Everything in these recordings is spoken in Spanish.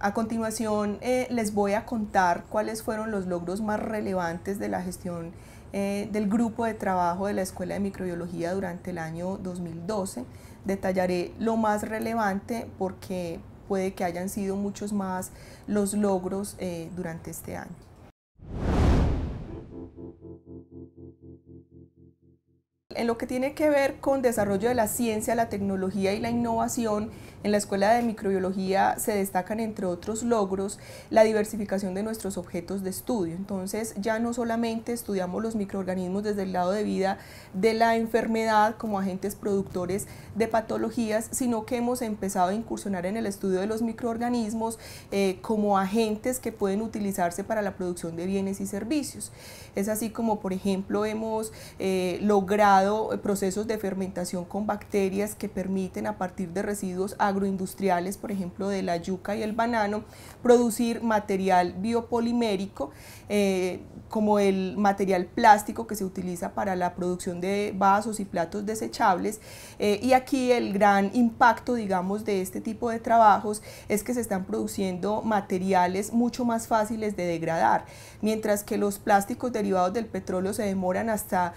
A continuación eh, les voy a contar cuáles fueron los logros más relevantes de la gestión eh, del grupo de trabajo de la Escuela de Microbiología durante el año 2012. Detallaré lo más relevante porque puede que hayan sido muchos más los logros eh, durante este año. en lo que tiene que ver con desarrollo de la ciencia, la tecnología y la innovación, en la Escuela de Microbiología se destacan, entre otros logros, la diversificación de nuestros objetos de estudio. Entonces, ya no solamente estudiamos los microorganismos desde el lado de vida de la enfermedad como agentes productores de patologías, sino que hemos empezado a incursionar en el estudio de los microorganismos eh, como agentes que pueden utilizarse para la producción de bienes y servicios. Es así como, por ejemplo, hemos eh, logrado eh, procesos de fermentación con bacterias que permiten a partir de residuos agroindustriales, por ejemplo de la yuca y el banano, producir material biopolimérico eh, como el material plástico que se utiliza para la producción de vasos y platos desechables. Eh, y aquí el gran impacto, digamos, de este tipo de trabajos es que se están produciendo materiales mucho más fáciles de degradar, mientras que los plásticos derivados del petróleo se demoran hasta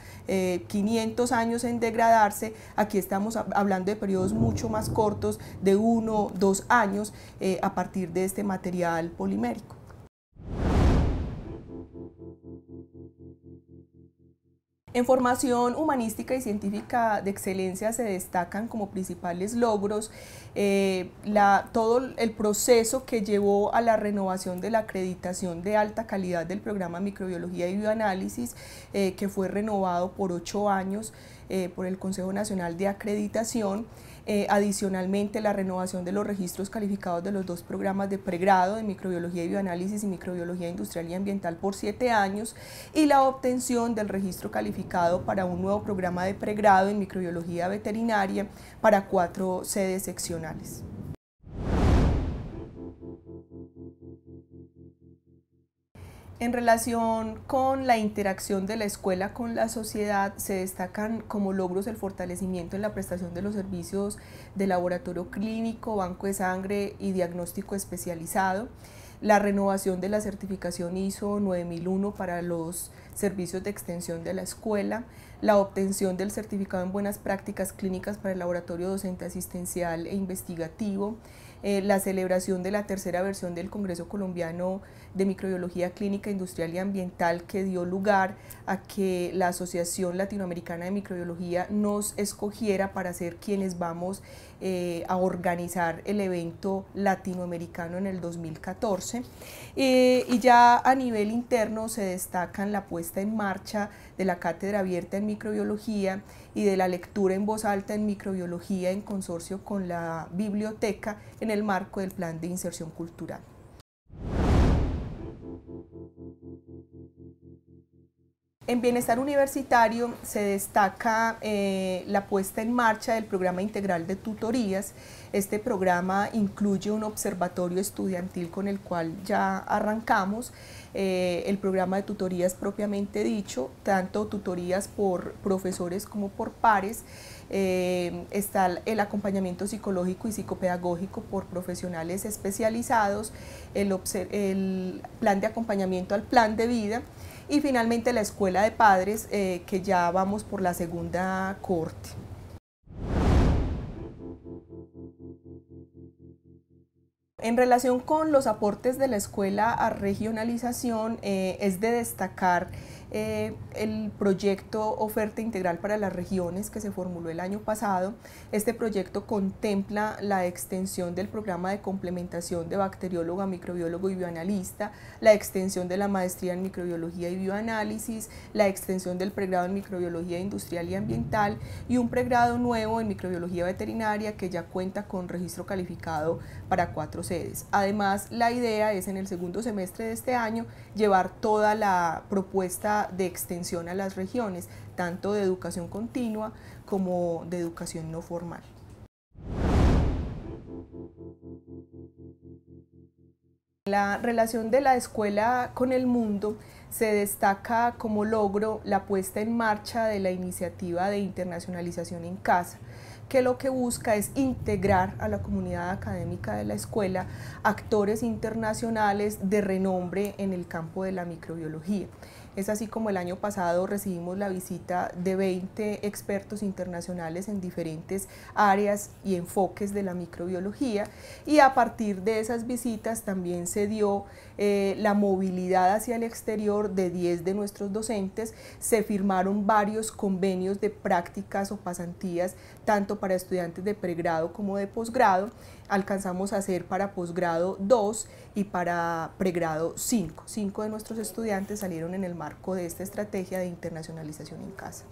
500 años en degradarse, aquí estamos hablando de periodos mucho más cortos de uno, dos años eh, a partir de este material polimérico. En formación humanística y científica de excelencia se destacan como principales logros eh, todo el proceso que llevó a la renovación de la acreditación de alta calidad del programa Microbiología y Bioanálisis, eh, que fue renovado por ocho años. Eh, por el Consejo Nacional de Acreditación. Eh, adicionalmente, la renovación de los registros calificados de los dos programas de pregrado de microbiología y bioanálisis y microbiología industrial y ambiental por siete años y la obtención del registro calificado para un nuevo programa de pregrado en microbiología veterinaria para cuatro sedes seccionales. En relación con la interacción de la escuela con la sociedad, se destacan como logros el fortalecimiento en la prestación de los servicios de laboratorio clínico, banco de sangre y diagnóstico especializado, la renovación de la certificación ISO 9001 para los servicios de extensión de la escuela, la obtención del certificado en buenas prácticas clínicas para el laboratorio docente asistencial e investigativo, eh, la celebración de la tercera versión del Congreso Colombiano de Microbiología Clínica Industrial y Ambiental que dio lugar a que la Asociación Latinoamericana de Microbiología nos escogiera para ser quienes vamos eh, a organizar el evento latinoamericano en el 2014. Eh, y ya a nivel interno se destacan la puesta en marcha de la Cátedra Abierta en Microbiología y de la lectura en voz alta en Microbiología en consorcio con la biblioteca el marco del Plan de Inserción Cultural. En Bienestar Universitario se destaca eh, la puesta en marcha del programa integral de tutorías. Este programa incluye un observatorio estudiantil con el cual ya arrancamos. Eh, el programa de tutorías propiamente dicho, tanto tutorías por profesores como por pares. Eh, está el acompañamiento psicológico y psicopedagógico por profesionales especializados, el plan de acompañamiento al plan de vida y finalmente la escuela de padres eh, que ya vamos por la segunda corte. En relación con los aportes de la escuela a regionalización, eh, es de destacar eh, el proyecto Oferta Integral para las Regiones que se formuló el año pasado. Este proyecto contempla la extensión del programa de complementación de bacteriólogo a microbiólogo y bioanalista, la extensión de la maestría en microbiología y bioanálisis, la extensión del pregrado en microbiología industrial y ambiental y un pregrado nuevo en microbiología veterinaria que ya cuenta con registro calificado para cuatro sedes. Además, la idea es en el segundo semestre de este año llevar toda la propuesta de extensión a las regiones, tanto de educación continua como de educación no formal. La relación de la escuela con el mundo se destaca como logro la puesta en marcha de la iniciativa de internacionalización en casa, que lo que busca es integrar a la comunidad académica de la escuela actores internacionales de renombre en el campo de la microbiología. Es así como el año pasado recibimos la visita de 20 expertos internacionales en diferentes áreas y enfoques de la microbiología y a partir de esas visitas también se dio eh, la movilidad hacia el exterior de 10 de nuestros docentes. Se firmaron varios convenios de prácticas o pasantías tanto para estudiantes de pregrado como de posgrado. Alcanzamos a hacer para posgrado 2 y para pregrado 5. 5 de nuestros estudiantes salieron en el marco de esta estrategia de internacionalización en casa.